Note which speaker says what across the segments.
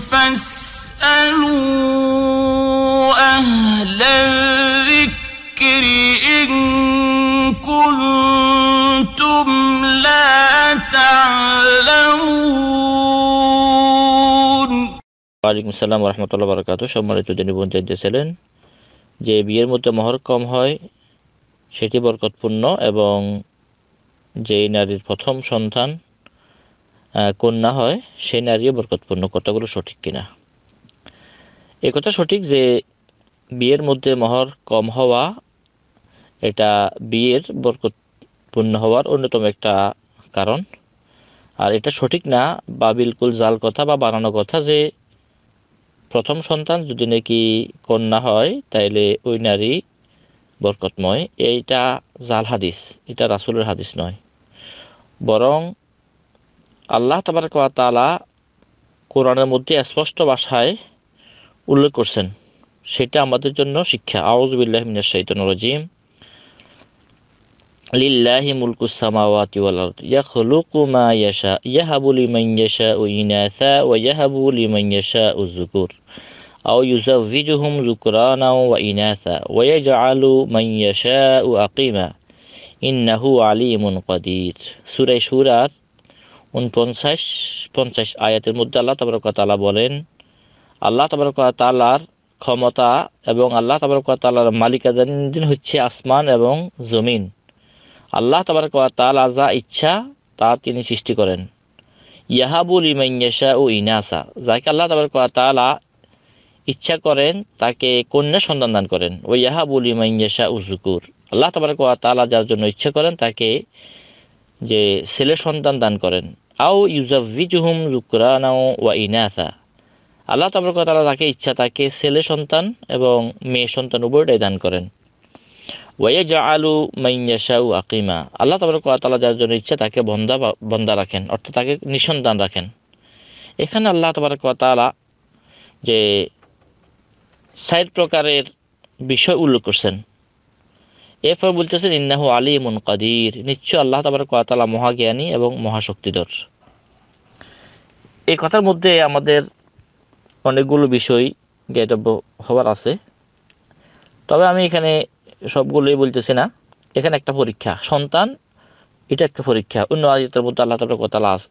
Speaker 1: ওয়ালাইকুম আসসালাম রহমতুল্লাহ বারকাত সম্মানিত যিনি বোন জানিয়েছিলেন যে বিয়ের মধ্যে মহর কম হয় সেটি বরকতপূর্ণ এবং যেই নারীর প্রথম সন্তান কন্যা হয় সেই নারীও বরকতপূর্ণ কথাগুলো সঠিক কিনা এ কথা সঠিক যে বিয়ের মধ্যে মহর কম হওয়া এটা বিয়ের বরকতপূর্ণ হওয়ার অন্যতম একটা কারণ আর এটা সঠিক না বা বিলকুল জাল কথা বা বানানো কথা যে প্রথম সন্তান যদি নাকি কন্যা হয় তাইলে ওই নারী বরকতময় এইটা জাল হাদিস এটা রাসুলের হাদিস নয় বরং আল্লাহ তাবারক তালা কোরআনের মধ্যে স্পষ্ট ভাষায় উল্লেখ করছেন সেটা আমাদের জন্য শিক্ষা আউজবিল্লাহ মিনাশাইতনরজিম লিল্লাহি মুলকু সামাওয়াতি ওয়াল আরদ ইয়াখলুকু মা ইয়াশা ইয়াহাবু লিমান ইয়াশাউ ইনাসা ওয়া ইয়াহাবু লিমান ইয়াশাউ যুকুর আও ইউজাওয়িজুহুম যুকরানা ওয়া ইনাসা ওয়া ইয়াজআলু মান ইয়াশাউ আকীমা ইন্নাহু আলিমুন কাদির সূরা শুরার উনপঞ্চাশ পঞ্চাশ আয়াতের মধ্যে আল্লাহ তালা বলেন আল্লাহ তালার ক্ষমতা এবং আল্লাহ তাবরকতালার মালিকাধীন হচ্ছে আসমান এবং জমিন আল্লাহ তাবরকতালা যা ইচ্ছা তা তিনি সৃষ্টি করেন ইয়াহাবুল ইমাইয়াসা ও ইনাসা যাকে আল্লাহ তালা ইচ্ছা করেন তাকে কন্যা সন্তান দান করেন ও ইয়াহাবুল ইমাইয়াসা ও জুকুর আল্লাহ তালা যার জন্য ইচ্ছা করেন তাকে যে ছেলে সন্তান দান করেন আও ইউজাভিজুহুম জুকরানাও ওয়া ইনাসা আল্লাহ তাবরক তারা যাকে ইচ্ছা তাকে ছেলে সন্তান এবং মেয়ে সন্তান উভয়টাই দান করেন ওয়া জা আলু মাইয়াশাউ আকিমা আল্লাহ তাবরক তালা যার জন্য ইচ্ছা তাকে বন্ধা বন্ধা রাখেন অর্থাৎ তাকে নিঃসন্তান রাখেন এখানে আল্লাহ তাবরক তালা যে সাইড প্রকারের বিষয় উল্লেখ করছেন এরপর বলতেছেন ইন্নাহু মুন কাদির নিশ্চয় আল্লাহ তাবার কাতালা মহাজ্ঞানী এবং মহাশক্তিধর এই কথার মধ্যে আমাদের অনেকগুলো বিষয় জ্ঞাতব্য হবার আছে তবে আমি এখানে সবগুলোই বলতেছি না এখানে একটা পরীক্ষা সন্তান এটা একটা পরীক্ষা অন্য আদিত্যের মধ্যে আল্লাহ তাবার আছে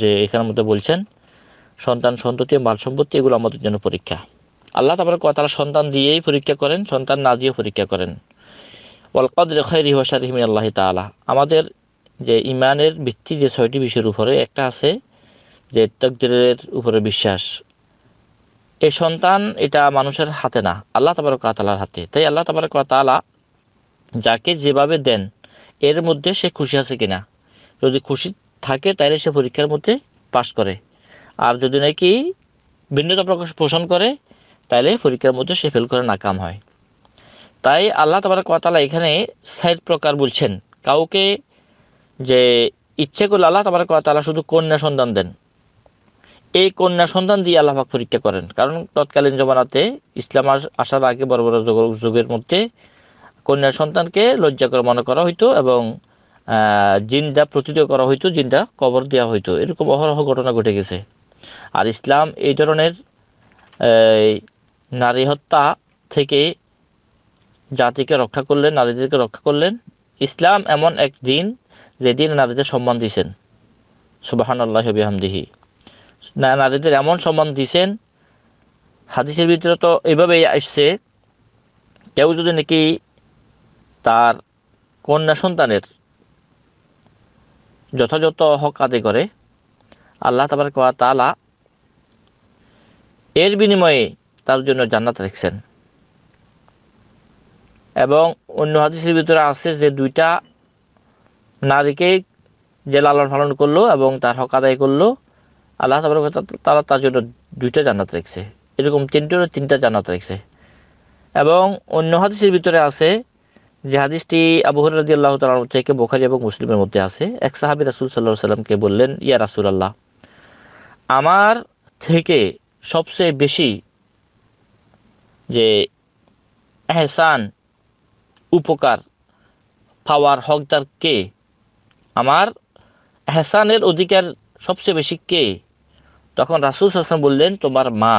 Speaker 1: যে এখানের মধ্যে বলছেন সন্তান সন্ততি মাল সম্পত্তি এগুলো আমাদের জন্য পরীক্ষা আল্লাহ তাবার কাতালা সন্তান দিয়েই পরীক্ষা করেন সন্তান না দিয়েও পরীক্ষা করেন ওয়াল কদরে খৈরি ওয়াশারিহমিন আল্লাহ তালা আমাদের যে ইমানের ভিত্তি যে ছয়টি বিষয়ের উপরে একটা আছে যে তকদিরের উপরে বিশ্বাস এই সন্তান এটা মানুষের হাতে না আল্লাহ তাবারক তালার হাতে তাই আল্লাহ তাবারক তালা যাকে যেভাবে দেন এর মধ্যে সে খুশি আছে কিনা যদি খুশি থাকে তাহলে সে পরীক্ষার মধ্যে পাশ করে আর যদি নাকি ভিন্নতা প্রকাশ পোষণ করে তাহলে পরীক্ষার মধ্যে সে ফেল করে নাকাম হয় তাই আল্লাহ তোমার কতালা এখানে সাইড প্রকার বলছেন কাউকে যে ইচ্ছে করলে আল্লাহ তোমার কতালা শুধু কন্যা সন্তান দেন এই কন্যা সন্তান দিয়ে আল্লাহাক পরীক্ষা করেন কারণ তৎকালীন জমানাতে ইসলাম আসার আগে বড় বড় যুগের মধ্যে কন্যা সন্তানকে লজ্জাকর মনে করা হইতো এবং জিন্দা প্রতীত করা হইতো জিন্দা কবর দেওয়া হইতো এরকম অহরহ ঘটনা ঘটে গেছে আর ইসলাম এই ধরনের নারী হত্যা থেকে জাতিকে রক্ষা করলেন নারীদেরকে রক্ষা করলেন ইসলাম এমন এক দিন যেদিন নারীদের সম্মান দিয়েছেন সুবাহান আল্লাহ বিহামদিহি নারীদের এমন সম্মান দিয়েছেন হাদিসের ভিতরে তো এভাবেই আসছে কেউ যদি নাকি তার কন্যা সন্তানের যথাযথ হক আদে করে আল্লাহ তাবার তালা এর বিনিময়ে তার জন্য জান্নাত রেখেছেন এবং অন্য হাদিসের ভিতরে আছে যে দুইটা নারীকে যে লালন পালন করলো এবং তার হক আদায় করলো আল্লাহ তারা তার জন্য দুইটা জান্নাত রেখেছে এরকম তিনটেরও তিনটা জান্নাত রেখেছে এবং অন্য হাদিসের ভিতরে আছে যে হাদিসটি আবু হরদি আল্লাহ তাল থেকে বোখারি এবং মুসলিমের মধ্যে আছে এক সাহাবি রাসুল সাল্লাহ সাল্লামকে বললেন ইয়া রাসুল আল্লাহ আমার থেকে সবচেয়ে বেশি যে এহসান উপকার পাওয়ার হকদার কে আমার হেসানের অধিকার সবচেয়ে বেশি কে তখন রাসুল হাসান বললেন তোমার মা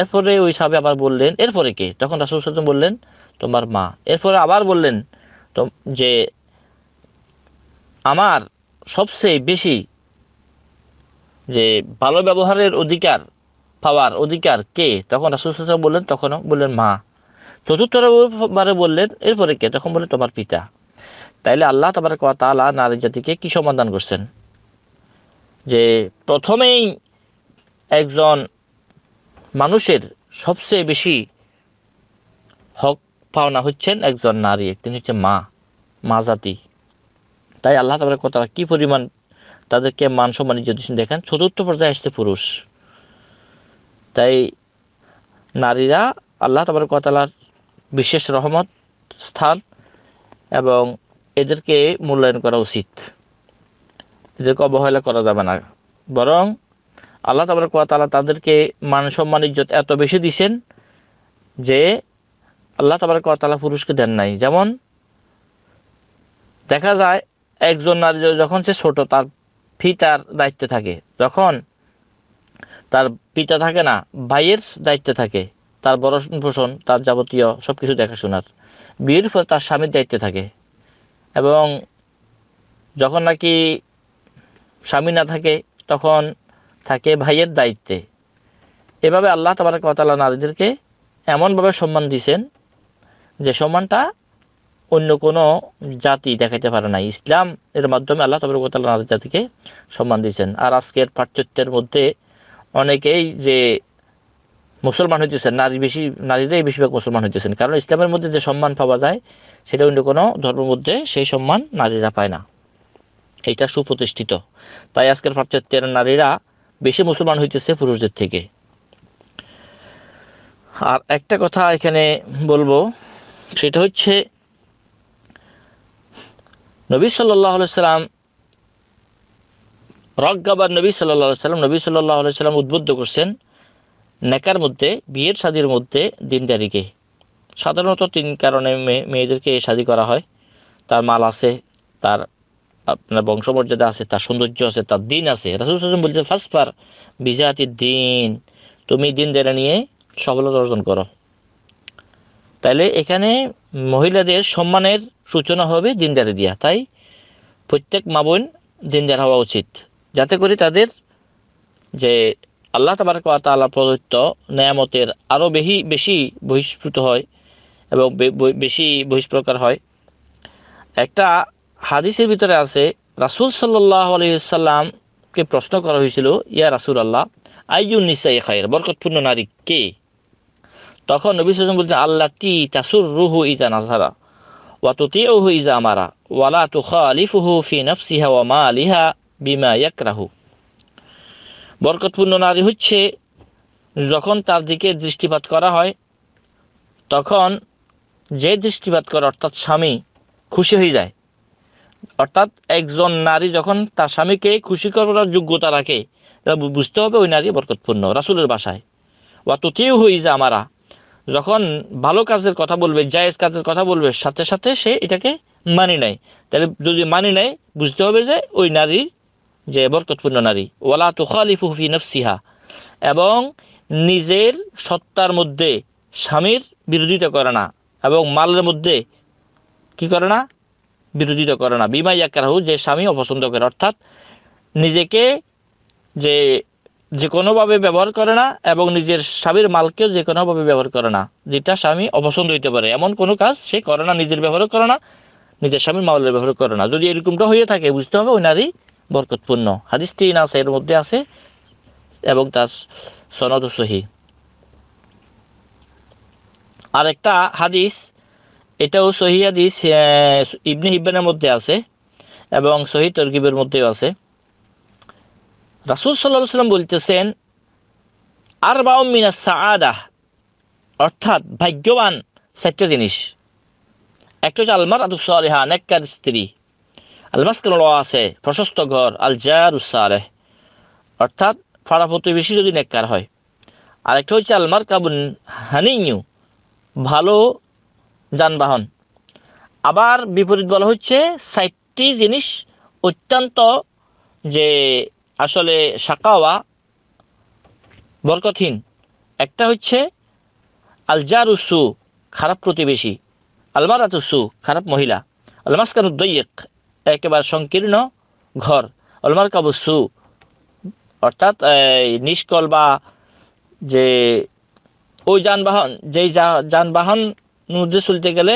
Speaker 1: এরপরে ওই সাবে আবার বললেন এরপরে কে তখন রাসুল হাসান বললেন তোমার মা এরপরে আবার বললেন যে আমার সবচেয়ে বেশি যে ভালো ব্যবহারের অধিকার পাওয়ার অধিকার কে তখন রাসুল হাসান বললেন তখনও বললেন মা চতুর্থবারে বললেন এরপরে কে তখন বলে তোমার পিতা তাইলে আল্লাহ তোমার তালা নারী জাতিকে কি সমাধান করছেন যে প্রথমেই একজন মানুষের সবচেয়ে বেশি হক পাওনা হচ্ছেন একজন নারী তিনি হচ্ছে মা মা জাতি তাই আল্লাহ তাবার কথা কি পরিমাণ তাদেরকে মান সম্মান যদি দেখেন চতুর্থ পর্যায়ে আসছে পুরুষ তাই নারীরা আল্লাহ তাবার কথালার বিশেষ রহমত স্থান এবং এদেরকে মূল্যায়ন করা উচিত এদেরকে অবহেলা করা যাবে না বরং আল্লাহ তাবার তালা তাদেরকে মান সম্মান ইজ্জত এত বেশি দিছেন যে আল্লাহ তাবার তালা পুরুষকে দেন নাই যেমন দেখা যায় একজন নারী যখন সে ছোট তার ফিতার দায়িত্বে থাকে যখন তার পিতা থাকে না ভাইয়ের দায়িত্বে থাকে তার বরণ পোষণ তার যাবতীয় সব কিছু দেখাশোনার বিয়ের পর তার স্বামীর দায়িত্বে থাকে এবং যখন নাকি স্বামী না থাকে তখন থাকে ভাইয়ের দায়িত্বে এভাবে আল্লাহ তাবারক তালা নারীদেরকে এমনভাবে সম্মান দিয়েছেন যে সম্মানটা অন্য কোনো জাতি দেখাইতে পারে না ইসলাম এর মাধ্যমে আল্লাহ তবরক তালা নারী জাতিকে সম্মান দিয়েছেন আর আজকের পার্থক্যের মধ্যে অনেকেই যে মুসলমান হইতেছেন নারী বেশি নারীরাই বেশিরভাগ মুসলমান হইতেছেন কারণ ইসলামের মধ্যে যে সম্মান পাওয়া যায় সেটা অন্য কোনো ধর্মের মধ্যে সেই সম্মান নারীরা পায় না এটা সুপ্রতিষ্ঠিত তাই আজকের পাশ্চাত্যের নারীরা বেশি মুসলমান হইতেছে পুরুষদের থেকে আর একটা কথা এখানে বলবো সেটা হচ্ছে নবী সাল্লাহ সাল্লাম রজ্ঞাবার নবী সাল্লাহ সাল্লাম নবী সাল্লাহ সাল্লাম উদ্বুদ্ধ করছেন নেকার মধ্যে বিয়ের শাদির মধ্যে দিন তারিখে সাধারণত তিন কারণে মেয়ে মেয়েদেরকে শাদি করা হয় তার মাল আছে তার আপনার বংশমর্যাদা আছে তার সৌন্দর্য আছে তার দিন আছে রাসুল হাসান বলছে ফাসফার বিজাতি দিন তুমি দিন দেরা নিয়ে সফলতা অর্জন করো তাহলে এখানে মহিলাদের সম্মানের সূচনা হবে দিনদারি দিয়া তাই প্রত্যেক মা বোন দিনদার হওয়া উচিত যাতে করে তাদের যে আল্লাহ তাবারক আল্লাহ প্রদত্ত নেয়ামতের আরও বেশি বেশি বহিষ্কৃত হয় এবং বেশি বহিষ্প্রকার হয় একটা হাদিসের ভিতরে আছে রাসুল সাল্লাহ আলহিসাল্লামকে প্রশ্ন করা হয়েছিল ইয়া রাসুল আল্লাহ আইজুন নিসাই খায়ের বরকতপূর্ণ নারী কে তখন নবী সাল্লাম বলছেন আল্লাহ তি তাসুর রুহু ইজা নাজারা ওয়া তো ইজা আমারা ওয়ালা তুখালিফুহু ফি নাফসিহা ওয়া আলিহা বিমা রাহু বরকতপূর্ণ নারী হচ্ছে যখন তার দিকে দৃষ্টিপাত করা হয় তখন যে দৃষ্টিপাত করে অর্থাৎ স্বামী খুশি হয়ে যায় অর্থাৎ একজন নারী যখন তার স্বামীকে খুশি করার যোগ্যতা রাখে বুঝতে হবে ওই নারী বরকতপূর্ণ রাসুলের বাসায় বা তৃতীয় হয়ে যে আমারা যখন ভালো কাজের কথা বলবে জায়েজ কাজের কথা বলবে সাথে সাথে সে এটাকে মানি নেয় তাহলে যদি মানি নেয় বুঝতে হবে যে ওই নারীর যে বরকতপূর্ণ নারী ওলা ওয়ালা তুখালিফুফি নফসিহা এবং নিজের সত্তার মধ্যে স্বামীর বিরোধিতা করে না এবং মালের মধ্যে কি করে না বিরোধিতা করে না বিমা ইয়াকারাহু যে স্বামী অপছন্দ করে অর্থাৎ নিজেকে যে যে কোনোভাবে ব্যবহার করে না এবং নিজের স্বামীর মালকেও যে কোনোভাবে ব্যবহার করে না যেটা স্বামী অপছন্দ হইতে পারে এমন কোনো কাজ সে করে না নিজের ব্যবহার করে না নিজের স্বামীর মালের ব্যবহার করে না যদি এরকমটা হয়ে থাকে বুঝতে হবে ওই নারী বরকতপূর্ণ হাদিসটি নাসাইয়ের মধ্যে আছে এবং তার সনদ সহি একটা হাদিস এটাও সহি হাদিস ইবনে হিব্বানের মধ্যে আছে এবং সহি তরকিবের মধ্যেও আছে রাসুল সাল্লাহ সাল্লাম বলতেছেন আর বাউ মিনা সাদাহ অর্থাৎ ভাগ্যবান চারটা জিনিস একটা হচ্ছে আলমার আদু সরেহা নেককার স্ত্রী আলমাস্কের আছে প্রশস্ত ঘর আল জারুসারে অর্থাৎ ফাড়া প্রতিবেশী যদি নেককার হয় আর একটা হচ্ছে আলমার কাবুন হানিউ ভালো যানবাহন আবার বিপরীত বলা হচ্ছে সাইটটি জিনিস অত্যন্ত যে আসলে সাকাওয়া বরকতহীন একটা হচ্ছে আলজারুসু খারাপ প্রতিবেশী আলমারাতুসু খারাপ মহিলা আলমাসকানুদ্দৈক একেবারে সংকীর্ণ ঘর অলমার সু অর্থাৎ নিষ্কল বা যে ওই যানবাহন যেই যানবাহন মধ্যে চলতে গেলে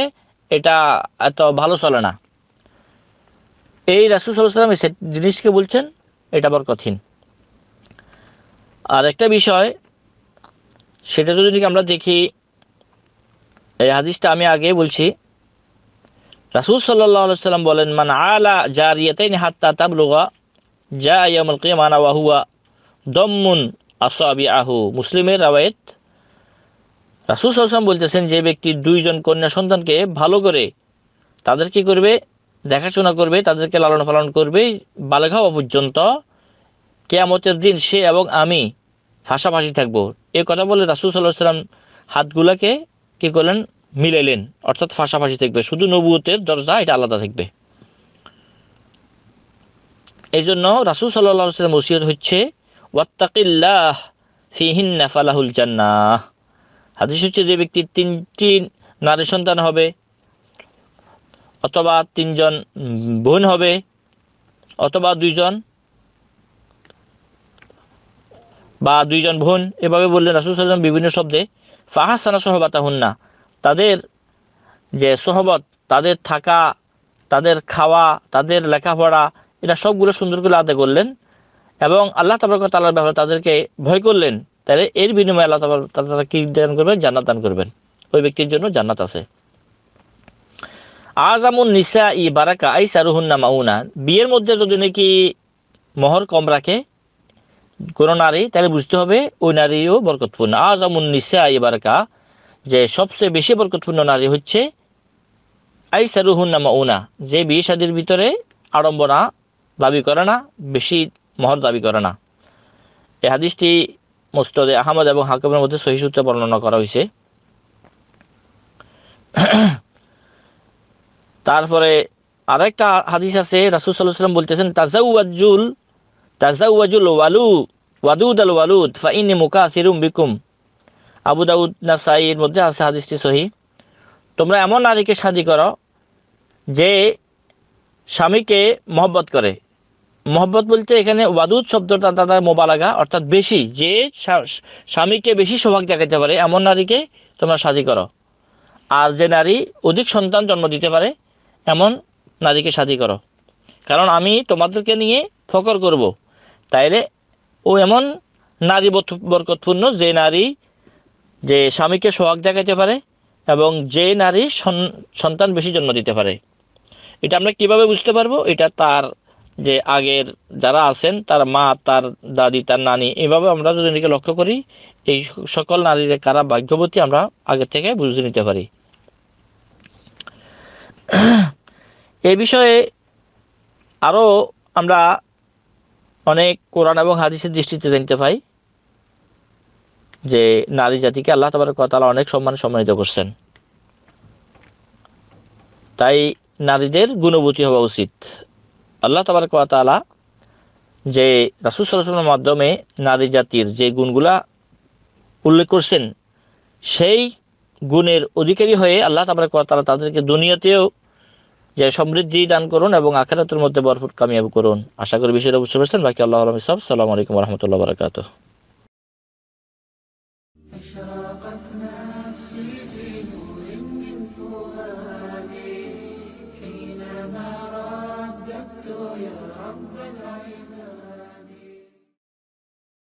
Speaker 1: এটা এত ভালো চলে না এই রাসুল সাল্লাম এই জিনিসকে বলছেন এটা বড় কঠিন আর একটা বিষয় সেটা যদি আমরা দেখি এই হাদিসটা আমি আগে বলছি রাসুল সাল্লাম বলেন মানে আলা জারিয়াতেন হাত্তা তাবলুগা যা ইয়ামুল মানা ওয়াহুয়া দমুন আসবি আহু মুসলিমের রাওয়ায়ত রাসুল সাল্লাম বলতেছেন যে ব্যক্তি দুইজন কন্যা সন্তানকে ভালো করে তাদের কি করবে দেখাশোনা করবে তাদেরকে লালন পালন করবে বালেক হওয়া পর্যন্ত কেয়ামতের দিন সে এবং আমি ফাঁসাফাঁসি থাকবো এ কথা বলে রাসুল সাল্লাহ সাল্লাম হাতগুলাকে কী করলেন মিলাইলেন অর্থাৎ ফাঁসাফাঁসি থাকবে শুধু নবুয়তের দরজা এটা আলাদা থাকবে এই জন্য রাসুল সাল্লাহ সাল্লাম ওসিয়ত হচ্ছে ওয়াত্তাকিল্লাহ ফিহিন্না ফালাহুল জান্নাহ হাদিস হচ্ছে যে ব্যক্তির তিনটি নারী সন্তান হবে অথবা তিনজন বোন হবে অথবা দুইজন বা দুইজন বোন এভাবে বললেন রাসুল সাল্লাম বিভিন্ন শব্দে ফাহাসানা সহবাতা হন না তাদের যে সোহবত তাদের থাকা তাদের খাওয়া তাদের লেখাপড়া এটা সবগুলো সুন্দর করে আদায় করলেন এবং আল্লাহ তাবরক তাল্লার ব্যাপারে তাদেরকে ভয় করলেন তাহলে এর বিনিময়ে আল্লাহ তাবার তাদের কি দান করবেন জান্নাত দান করবেন ওই ব্যক্তির জন্য জান্নাত আছে আজ আমুন নিসা ই বারাকা আই নাম মাউনা বিয়ের মধ্যে যদি নাকি মহর কম রাখে কোনো নারী তাহলে বুঝতে হবে ওই নারীও বরকতপূর্ণ আমুন নিসা ই বারাকা যে সবচেয়ে বেশি বরকতপূর্ণ নারী হচ্ছে আইসারুহুন্নামা উনা যে বিয়ে শাদির ভিতরে আড়ম্বনা দাবি করে না বেশি মহর দাবি করে না এ হাদিসটি মোস্তদে আহমদ এবং হাকিমের মধ্যে সহি সূত্রে বর্ণনা করা হয়েছে তারপরে আরেকটা হাদিস আছে রাসুল সাল্লাহ সাল্লাম বলতেছেন তাজাউজুল তাজাউজুল ওয়ালু ওয়াদুদ আল ওয়ালুদ ফাইনি মুকা সিরুম বিকুম আবু দাউদ নাসাই মধ্যে আছে হাদিসটি সহি তোমরা এমন নারীকে শাদি করো যে স্বামীকে মহব্বত করে মহব্বত বলতে এখানে ওয়াদুদ শব্দটা তাদের মোবালাগা অর্থাৎ বেশি যে স্বামীকে বেশি সৌভাগ দেখাতে পারে এমন নারীকে তোমরা শাদি করো আর যে নারী অধিক সন্তান জন্ম দিতে পারে এমন নারীকে শাদি করো কারণ আমি তোমাদেরকে নিয়ে ফকর করব। তাইলে ও এমন নারী বরকতপূর্ণ যে নারী যে স্বামীকে সোহাগ দেখাইতে পারে এবং যে নারী সন্তান বেশি জন্ম দিতে পারে এটা আমরা কিভাবে বুঝতে পারবো এটা তার যে আগের যারা আছেন তার মা তার দাদি তার নানি এভাবে আমরা যদি নিজেকে লক্ষ্য করি এই সকল নারীরা কারা ভাগ্যবতী আমরা আগে থেকে বুঝে নিতে পারি এ বিষয়ে আরও আমরা অনেক কোরআন এবং হাদিসের দৃষ্টিতে জানতে পাই যে নারী জাতিকে আল্লাহ তালা অনেক সম্মানে সম্মানিত করছেন তাই নারীদের গুণবতী হওয়া উচিত আল্লাহ তালা যে রাসুল সাল্লামের মাধ্যমে নারী জাতির যে গুণগুলা উল্লেখ করছেন সেই গুণের অধিকারী হয়ে আল্লাহ তালা তাদেরকে দুনিয়াতেও যে সমৃদ্ধি দান করুন এবং আখেরাতের মধ্যে বরফুট কামিয়াব করুন আশা করি বিষয়টা বুঝতে পারছেন বাকি আল্লাহ আলম ইসলাম সালামু আলাইকুম রহমতুল্লাহ বারকাত